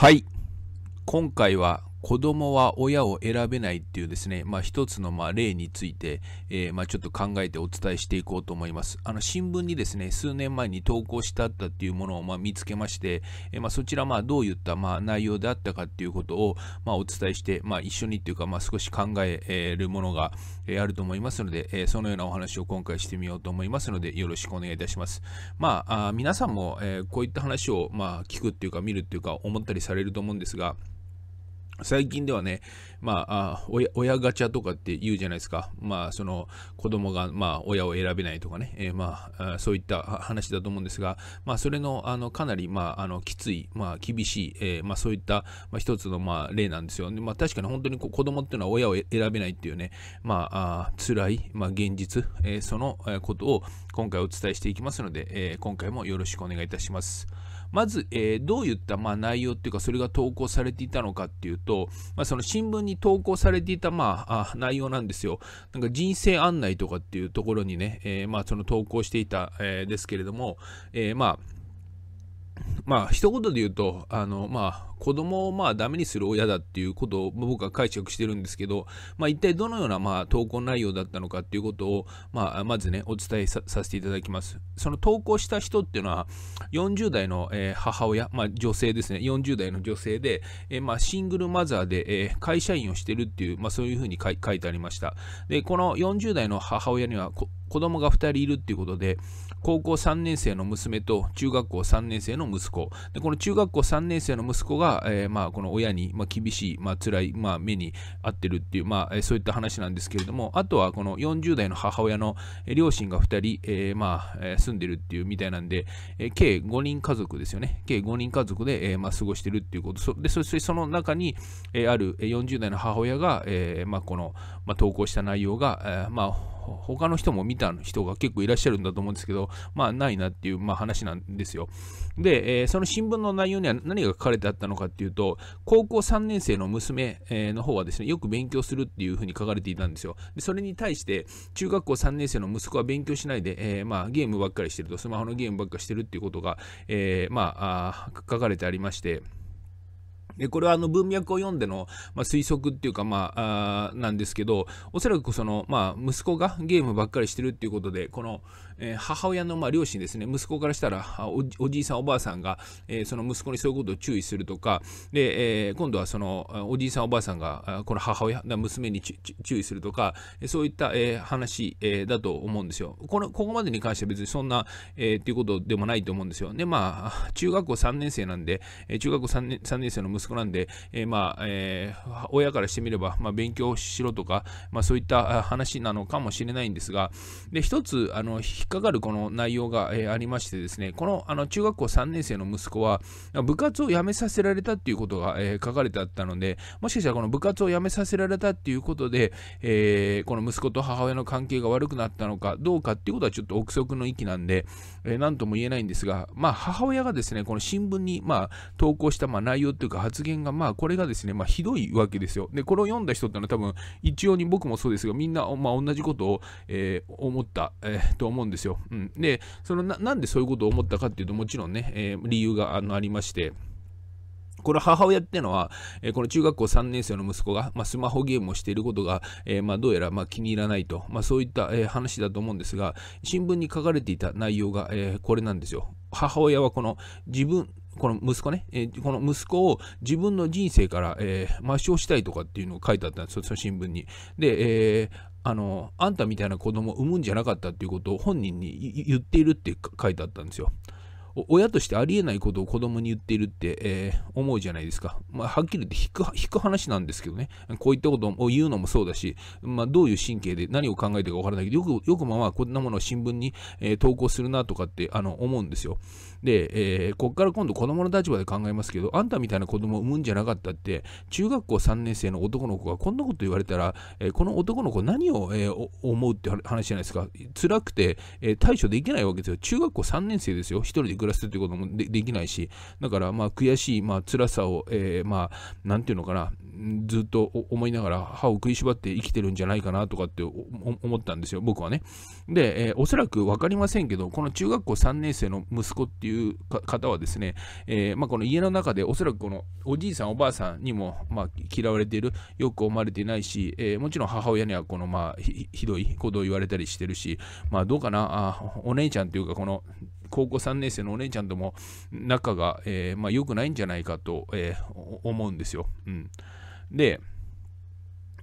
はい今回は子供は親を選べないっていうですね、まあ、一つのまあ例について、えー、まあちょっと考えてお伝えしていこうと思います。あの新聞にですね、数年前に投稿してあったっていうものをまあ見つけまして、えー、まあそちらまあどういったまあ内容であったかっていうことをまあお伝えして、まあ、一緒にっていうかまあ少し考えるものがあると思いますので、えー、そのようなお話を今回してみようと思いますので、よろしくお願いいたします。まあ、あ皆さんも、えこういった話をまあ聞くっていうか見るっていうか思ったりされると思うんですが、最近ではね、まあ、あ親親ガチャとかって言うじゃないですか。まあ、その子供が、まあ、親を選べないとかね、えー、まあ、そういった話だと思うんですが、まあ、それの、あの、かなり、まあ、あの、きつい、まあ、厳しい、えー、まあ、そういった、まあ、一つの、まあ、例なんですよ。まあ、確かに本当に子供っていうのは親を選べないっていうね、まあ、あ辛い、まあ、現実、えー、そのことを今回お伝えしていきますので、えー、今回もよろしくお願いいたします。まず、えー、どういった、まあ、内容っていうか、それが投稿されていたのかっていうと、まあ、その新聞に投稿されていた、まあ、あ内容なんですよ。なんか人生案内とかっていうところにね、えー、まあ、その投稿していた、えー、ですけれども、えー、まあ、まあ一言で言うとあの、まあ、子供をまあダメにする親だっていうことを僕は解釈してるんですけど、まあ、一体どのようなまあ投稿内容だったのかっていうことを、まあ、まずねお伝えさせていただきますその投稿した人っていうのは40代の、えー、母親、まあ、女性ですね40代の女性で、えー、まあシングルマザーで、えー、会社員をしてるっていう、まあ、そういうふうに書いてありましたでこの40代の母親には子供が2人いるっていうことで高校3年生の娘と中学校3年生の息子。で、この中学校3年生の息子が、えー、まあ、この親に、まあ、厳しい、まあ、辛い、まあ、目に遭ってるっていう、まあ、そういった話なんですけれども、あとはこの40代の母親の両親が2人、えー、まあ、住んでるっていうみたいなんで、えー、計5人家族ですよね。計5人家族で、えー、まあ、過ごしてるっていうこと。そで、そしてその中に、えー、ある40代の母親が、えー、まあ、このまあ、投稿した内容が、えー、まあ、他の人も見た人が結構いらっしゃるんだと思うんですけど、まあ、ないなっていう、まあ、話なんですよ。で、えー、その新聞の内容には何が書かれてあったのかっていうと、高校3年生の娘の方はですね、よく勉強するっていうふうに書かれていたんですよ。でそれに対して、中学校3年生の息子は勉強しないで、えー、まあ、ゲームばっかりしてると、スマホのゲームばっかりしてるっていうことが、えー、まあ、書かれてありまして、でこれはあの文脈を読んでの、まあ、推測っていうか、まあ、あなんですけどおそらくその、まあ、息子がゲームばっかりしてるっていうことでこの、えー、母親の、まあ、両親ですね息子からしたらおじいさんおばあさんが、えー、その息子にそういうことを注意するとかで、えー、今度はそのおじいさんおばあさんがこの母親娘に注意するとかそういった、えー、話、えー、だと思うんですよこのここまでに関しては別にそんな、えー、っていうことでもないと思うんですよでまあ中学校3年生なんで中学校3 ,3 年生の息子子なんで、えー、まあ、えー、親からしてみれば、まあ、勉強しろとか、まあ、そういった話なのかもしれないんですが、で、一つ、あの、引っかかるこの内容が、えー、ありましてですね、この、あの、中学校3年生の息子は、部活を辞めさせられたっていうことが、えー、書かれてあったので、もしかしたらこの部活を辞めさせられたっていうことで、えー、この息子と母親の関係が悪くなったのかどうかっていうことはちょっと憶測の域なんで、えー、なんとも言えないんですが、まあ、母親がですね、この新聞に、まあ、投稿した、まあ、内容というか発発言が、まあ、これがですね、まあ、ひどいわけですよ。で、これを読んだ人ってのは多分、一応に僕もそうですが、みんな、まあ、同じことを、えー、思った、えー、と思うんですよ。うん、で、そのな、なんでそういうことを思ったかっていうと、もちろんね、えー、理由があのありまして、この母親ってのは、えー、この中学校3年生の息子が、まあ、スマホゲームをしていることが、えー、まあ、どうやら、まあ、気に入らないと、まそういった、えー、話だと思うんですが、新聞に書かれていた内容が、えこれなんですよ。母親はこの自分この息子ね、えー、この息子を自分の人生から、えー、抹消したいとかっていうのを書いてあったんですよ、その新聞に。で、えー、あの、あんたみたいな子供を産むんじゃなかったっていうことを本人に言っているって書いてあったんですよ。親としてありえないことを子供に言っているって、えー、思うじゃないですか。まあ、はっきり言って引く引く話なんですけどね、こういったことを言うのもそうだし、まあ、どういう神経で何を考えてるかわからないけど、よくよくままこんなものを新聞に、えー、投稿するなとかってあの思うんですよ。で、えー、こっから今度子供の立場で考えますけど、あんたみたいな子供を産むんじゃなかったって、中学校3年生の男の子がこんなこと言われたら、えー、この男の子何を、えー、思うって話じゃないですか。辛くて、えー、対処できないわけですよ。中学校3年生ですよ。一人で暮らせるということもできないし、だから、まあ、悔しい、まあ、辛さを、えー、まあ、なんていうのかな、ずっと思いながら歯を食いしばって生きてるんじゃないかなとかって思ったんですよ、僕はね。で、えー、おそらく分かりませんけど、この中学校3年生の息子っていう方はですね、えー、まあ、この家の中でおそらくこのおじいさん、おばあさんにも、まあ、嫌われている、よく思われていないし、えー、もちろん母親にはこの、まあひ、ひどいことを言われたりしてるし、まあ、どうかな、あお姉ちゃんっていうか、この高校3年生のお姉ちゃんとも仲が、えー、まあ、良くないんじゃないかと、えー、思うんですよ。うん、で、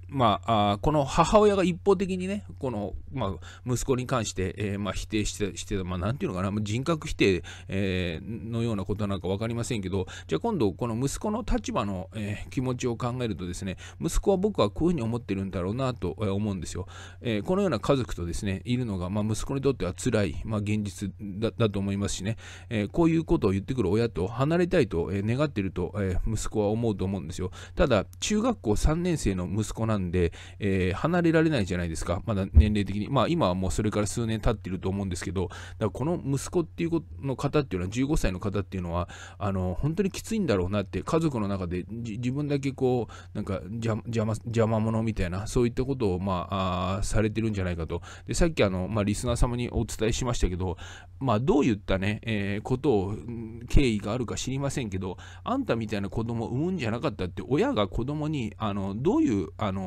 まあ、あこの母親が一方的にね、この、まあ、息子に関して、えー、まあ、否定して、してまあ、なんていうのかな、人格否定、えー、のようなことなんか分かりませんけど、じゃあ今度、この息子の立場の、えー、気持ちを考えるとですね、息子は僕はこういうふうに思ってるんだろうなと思うんですよ。えー、このような家族とですね、いるのが、まあ、息子にとっては辛い、まあ、現実だだと思いますしね、えー、こういうことを言ってくる親と離れたいと、えー、願っていると、えー、息子は思うと思うんですよ。ただ、中学校3年生の息子なんなんで、えー、離れられないじゃないですか。まだ年齢的に。まあ今はもうそれから数年経ってると思うんですけど、だからこの息子っていうの方っていうのは、15歳の方っていうのは、あの、本当にきついんだろうなって、家族の中で自分だけこう、なんか邪魔、邪魔者みたいな、そういったことを、まあ、あされてるんじゃないかと。で、さっきあの、まあリスナー様にお伝えしましたけど、まあどういったね、えー、ことを、経緯があるか知りませんけど、あんたみたいな子供を産むんじゃなかったって、親が子供に、あの、どういう、あの、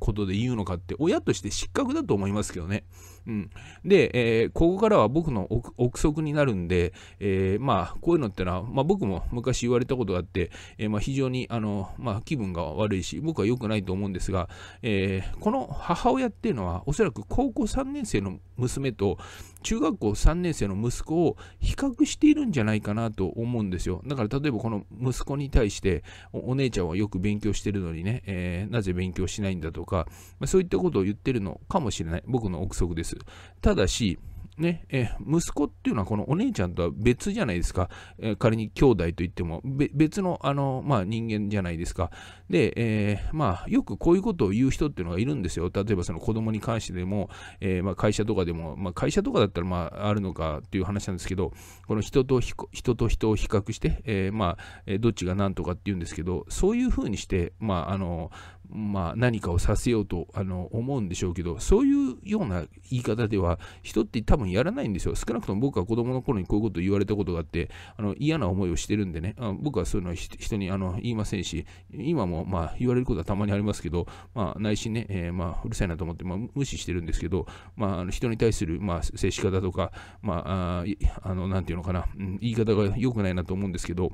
ことで言うのかって親として失格だと思いますけどね。うん、で、えー、ここからは僕の憶測になるんで、えー、まあ、こういうのってのは、まあ、僕も昔言われたことがあって、えー、まあ、非常にあの、まあ、気分が悪いし、僕は良くないと思うんですが、えこの母親っていうのは、おそらく高校3年生の娘と中学校3年生の息子を比較しているんじゃないかなと思うんですよ。だから例えばこの息子に対してお姉ちゃんはよく勉強してるのにね、えー、なぜ勉強しないんだとか、まあ、そういったことを言ってるのかもしれない。僕の憶測です。ただしね、え息子っていうのはこのお姉ちゃんとは別じゃないですか、え仮に兄弟といっても別のあの、まあ、人間じゃないですかで、えー、まあ、よくこういうことを言う人っていうのがいるんですよ例えばその子供に関してでも、えー、まあ、会社とかでも、まあ、会社とかだったらまああるのかっていう話なんですけどこの人と人と人を比較して、えー、まあ、どっちが何とかっていうんですけどそういうふうにして、まああのまあ、何かをさせようとあの思うんでしょうけどそういうような言い方では人って多分分やらないんですよ。少なくとも僕は子供の頃にこういうこと言われたことがあって、あの嫌な思いをしてるんでね、あ僕はそういうのは人にあの言いませんし、今もまあ言われることはたまにありますけど、まあ、内心ね、えー、まあうるさいなと思って、まあ、無視してるんですけど、まあ、あの人に対する、まあ、接し方とか、まあ、あのなんていうのかな、言い方が良くないなと思うんですけど、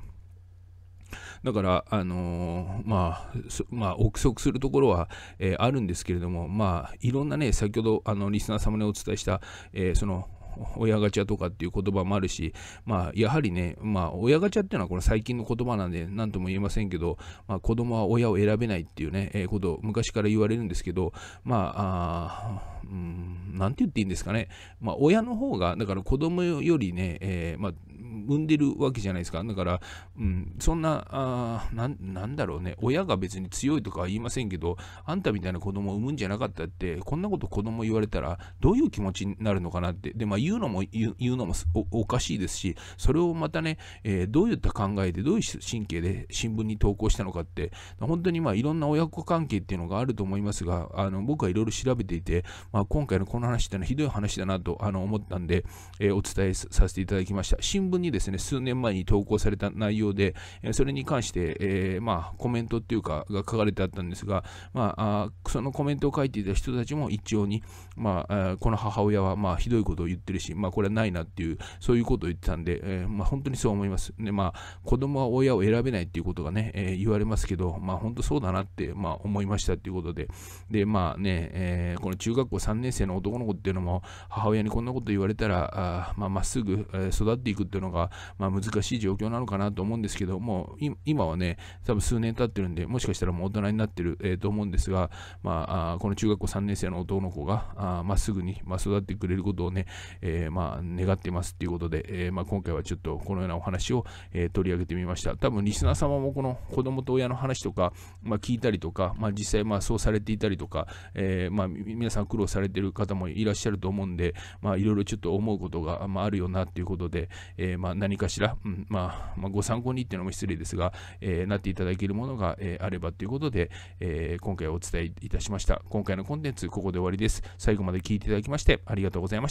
だから、あのー、まあ、まあ、憶測するところは、えー、あるんですけれども、まあ、いろんなね、先ほど、あの、リスナー様にお伝えした、えー、その、親ガチャとかっていう言葉もあるし、まあ、やはりね、まあ、親ガチャっていうのはこれ最近の言葉なんで、何とも言えませんけど、まあ、子供は親を選べないっていうね、えー、こと昔から言われるんですけど、まあ、あうん、なんて言っていいんですかね、まあ、親の方が、だから子供よりね、えー、まあ、産んでるわけじゃないですか。だから、うん、そんな、あななんだろうね、親が別に強いとかは言いませんけど、あんたみたいな子供を産むんじゃなかったって、こんなこと子供言われたら、どういう気持ちになるのかなって、で、まあ、言うのも言うのもおかしいですし、それをまたね、えー、どういった考えで、どういう神経で新聞に投稿したのかって、本当にまあいろんな親子関係っていうのがあると思いますが、あの僕はいろいろ調べていて、まあ、今回のこの話ってのはひどい話だなとあの思ったんで、えー、お伝えさせていただきました。新聞にですね、数年前に投稿された内容で、それに関して、えー、まあ、コメントっていうか、が書かれてあったんですが、まあ、あそのコメントを書いていた人たちも一応に、まあ、この母親は、まあ、ひどいことを言ってるし、まあ、これはないなっていう、そういうことを言ってたんで、えー、まあ、本当にそう思います。で、まあ、子供は親を選べないっていうことがね、えー、言われますけど、まあ、本当そうだなって、まあ、思いましたっていうことで、で、まあね、えー、この中学校3年生の男の子っていうのも、母親にこんなこと言われたら、あまあ、まっすぐ育っていくっていうのが、まあ、難しい状況なのかなと思うんですけども今はね多分数年経ってるんでもしかしたらもう大人になってる、えー、と思うんですが、まあ、あこの中学校3年生の男の子があ、まあ、すぐに、まあ、育ってくれることをね、えー、まあ、願ってますっていうことで、えー、まあ、今回はちょっとこのようなお話を、えー、取り上げてみました多分リスナー様もこの子供と親の話とか、まあ、聞いたりとか、まあ、実際まあそうされていたりとか、えー、まあ、皆さん苦労されてる方もいらっしゃると思うんで、まあ、いろいろちょっと思うことが、まあ、あるよなっていうことで、えー、まああ、何かしら、うんまあ、まあ、ご参考にっていうのも失礼ですが、えー、なっていただけるものが、えー、あればということで、えー、今回お伝えいたしました。今回のコンテンツ、ここで終わりです。最後まで聞いていただきまして、ありがとうございました。